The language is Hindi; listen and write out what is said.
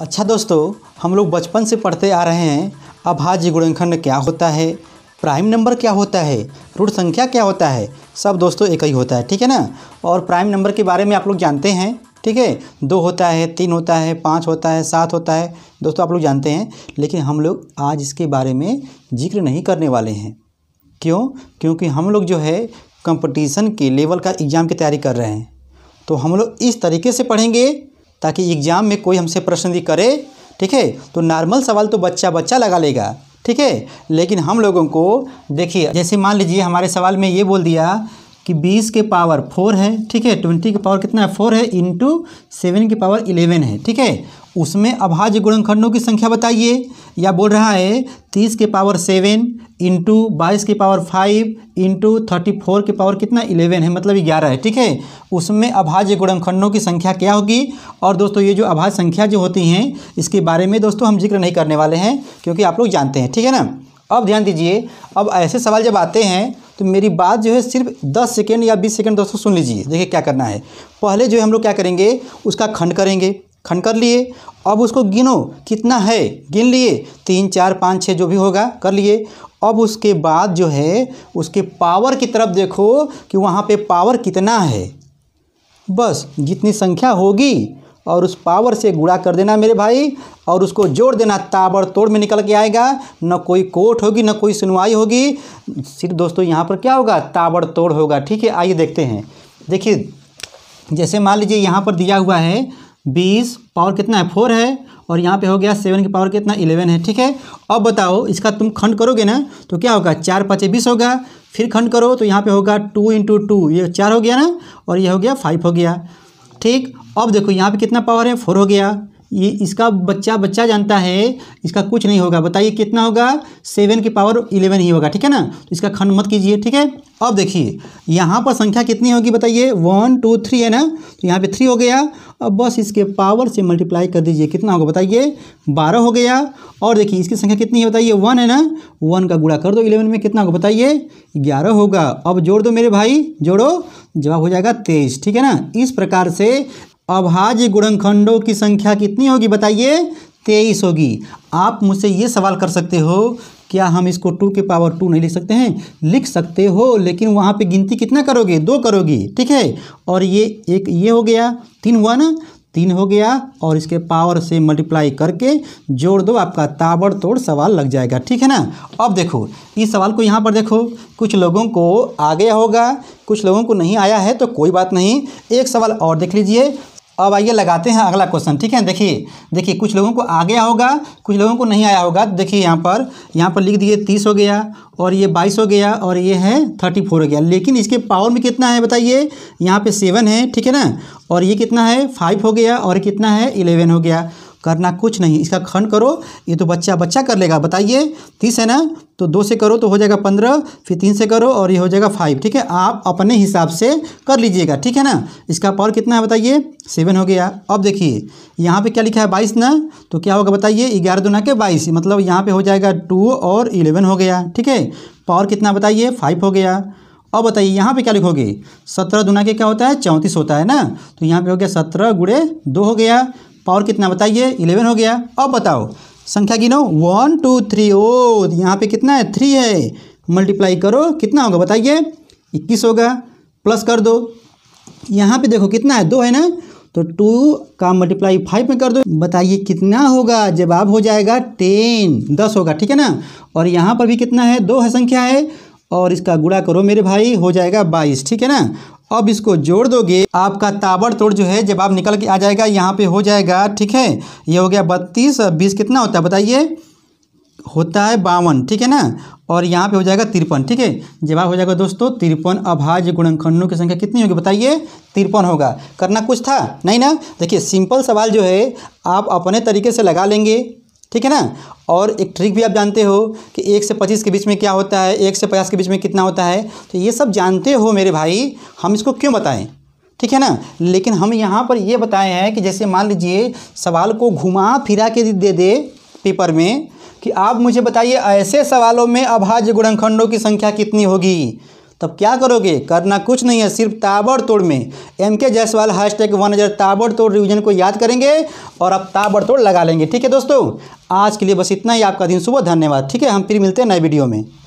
अच्छा दोस्तों हम लोग बचपन से पढ़ते आ रहे हैं अभाज्य हाँ गुणनखंड क्या होता है प्राइम नंबर क्या होता है रूट संख्या क्या होता है सब दोस्तों एक ही होता है ठीक है ना और प्राइम नंबर के बारे में आप लोग जानते हैं ठीक है दो होता है तीन होता है पाँच होता है सात होता है दोस्तों आप लोग जानते हैं लेकिन हम लोग आज इसके बारे में जिक्र नहीं करने वाले हैं क्यों क्योंकि हम लोग जो है कंपटीशन के लेवल का एग्ज़ाम की तैयारी कर रहे हैं तो हम लोग इस तरीके से पढ़ेंगे ताकि एग्ज़ाम में कोई हमसे प्रश्न भी करे ठीक है तो नॉर्मल सवाल तो बच्चा बच्चा लगा लेगा ठीक है लेकिन हम लोगों को देखिए जैसे मान लीजिए हमारे सवाल में ये बोल दिया कि 20 के पावर फोर है ठीक है ट्वेंटी के पावर कितना है फोर है इंटू सेवन के पावर इलेवन है ठीक है उसमें अभाज्य गुणनखंडों की संख्या बताइए या बोल रहा है तीस के पावर सेवन इंटू बाईस के power five into thirty four के पावर कितना इलेवन है मतलब ग्यारह है ठीक है उसमें अभाज्य गुणनखंडों की संख्या क्या होगी और दोस्तों ये जो अभाज्य संख्या जो होती हैं इसके बारे में दोस्तों हम जिक्र नहीं करने वाले हैं क्योंकि आप लोग जानते हैं ठीक है ना अब ध्यान दीजिए अब ऐसे सवाल जब आते हैं तो मेरी बात जो है सिर्फ दस सेकेंड या बीस सेकेंड दोस्तों सुन लीजिए देखिए क्या करना है पहले जो है हम लोग क्या करेंगे उसका खंड करेंगे खंड कर लिए अब उसको गिनो कितना है गिन लिए तीन चार पाँच छः जो भी होगा कर लिए अब उसके बाद जो है उसके पावर की तरफ देखो कि वहाँ पे पावर कितना है बस जितनी संख्या होगी और उस पावर से गुड़ा कर देना मेरे भाई और उसको जोड़ देना ताबड़ तोड़ में निकल के आएगा न कोई कोर्ट होगी न कोई सुनवाई होगी सिर्फ दोस्तों यहाँ पर क्या होगा ताबड़ तोड़ होगा ठीक है आइए देखते हैं देखिए जैसे मान लीजिए यहाँ पर दिया हुआ है बीस पावर कितना है फोर है और यहाँ पे हो गया सेवन की पावर कितना इलेवन है ठीक है अब बताओ इसका तुम खंड करोगे ना तो क्या होगा चार पाँचे बीस होगा फिर खंड करो तो यहाँ पे होगा टू इंटू टू ये चार हो गया ना और ये हो गया फाइव हो गया ठीक अब देखो यहाँ पे कितना पावर है फोर हो गया ये इसका बच्चा बच्चा जानता है इसका कुछ नहीं होगा बताइए कितना होगा सेवन की पावर इलेवन ही होगा ठीक है ना तो इसका खंड मत कीजिए ठीक है अब देखिए यहाँ पर संख्या कितनी होगी बताइए वन टू थ्री है ना तो यहाँ पे थ्री हो गया अब बस इसके पावर से मल्टीप्लाई कर दीजिए कितना होगा बताइए बारह हो गया और देखिए इसकी संख्या कितनी है बताइए वन है ना वन का गुड़ा कर दो इलेवन में कितना होगा बताइए ग्यारह होगा अब जोड़ दो मेरे भाई जोड़ो जवाब हो जाएगा तेईस ठीक है ना इस प्रकार से अभाज्य गुणनखंडों की संख्या कितनी होगी बताइए तेईस होगी आप मुझसे ये सवाल कर सकते हो क्या हम इसको टू के पावर टू नहीं लिख सकते हैं लिख सकते हो लेकिन वहाँ पे गिनती कितना करोगे दो करोगी ठीक है और ये एक ये हो गया तीन हुआ ना तीन हो गया और इसके पावर से मल्टीप्लाई करके जोड़ दो आपका ताबड़तोड़ सवाल लग जाएगा ठीक है ना अब देखो इस सवाल को यहाँ पर देखो कुछ लोगों को आ गया होगा कुछ लोगों को नहीं आया है तो कोई बात नहीं एक सवाल और देख लीजिए अब आइए लगाते हैं अगला क्वेश्चन ठीक है देखिए देखिए कुछ लोगों को आ गया होगा कुछ लोगों को नहीं आया होगा देखिए यहाँ पर यहाँ पर लिख दिए तीस हो गया और ये बाईस हो गया और ये है थर्टी फोर हो गया लेकिन इसके पावर में कितना है बताइए यहाँ पे सेवन है ठीक है ना और ये कितना है फाइव हो गया और कितना है इलेवन हो गया करना कुछ नहीं इसका खंड करो ये तो बच्चा बच्चा कर लेगा बताइए तीस है ना तो दो से करो तो हो जाएगा पंद्रह फिर तीन से करो और ये हो जाएगा फाइव ठीक है आप अपने हिसाब से कर लीजिएगा ठीक है ना इसका पावर कितना है बताइए सेवन हो गया अब देखिए यहाँ पे क्या लिखा है बाईस ना तो क्या होगा बताइए ग्यारह दो ना के बाईस मतलब यहाँ पे हो जाएगा टू और इलेवन हो गया ठीक है पावर कितना बताइए फाइव हो गया अब बताइए यहाँ पे क्या लिखोगे सत्रह दुना के क्या होता है चौंतीस होता है ना तो यहाँ पे हो गया सत्रह गुड़े दो हो गया पावर कितना बताइए इलेवन हो गया अब बताओ संख्या गिनो वन टू थ्री ओ यहाँ पे कितना है थ्री है मल्टीप्लाई करो कितना होगा बताइए इक्कीस होगा प्लस कर दो यहाँ पे देखो कितना है दो है ना तो टू का मल्टीप्लाई फाइव में कर दो बताइए कितना होगा जवाब हो जाएगा टेन दस होगा ठीक है ना और यहाँ पर भी कितना है दो है संख्या है और इसका गुड़ा करो मेरे भाई हो जाएगा बाईस ठीक है ना अब इसको जोड़ दोगे आपका ताबड़तोड़ जो है जब आप निकल के आ जाएगा यहाँ पे हो जाएगा ठीक है ये हो गया बत्तीस बीस कितना होता है बताइए होता है बावन ठीक है ना और यहाँ पे हो जाएगा तिरपन ठीक है जवाब हो जाएगा दोस्तों तिरपन अभाज्य गुणनखंडों की संख्या कितनी होगी बताइए तिरपन होगा करना कुछ था नहीं ना देखिए सिंपल सवाल जो है आप अपने तरीके से लगा लेंगे ठीक है ना और एक ट्रिक भी आप जानते हो कि एक से पच्चीस के बीच में क्या होता है एक से पचास के बीच में कितना होता है तो ये सब जानते हो मेरे भाई हम इसको क्यों बताएं ठीक है ना लेकिन हम यहाँ पर ये बताए हैं कि जैसे मान लीजिए सवाल को घुमा फिरा के दे दे पेपर में कि आप मुझे बताइए ऐसे सवालों में अभाज्य गुणनखंडों की संख्या कितनी होगी तब क्या करोगे करना कुछ नहीं है सिर्फ ताबड़तोड़ में एम के जायसवाल हैश टैग वन हज़ार ताबड़तोड़ रिविजन को याद करेंगे और आप ताबड़तोड़ लगा लेंगे ठीक है दोस्तों आज के लिए बस इतना ही आपका दिन सुबह धन्यवाद ठीक है हम फिर मिलते हैं नए वीडियो में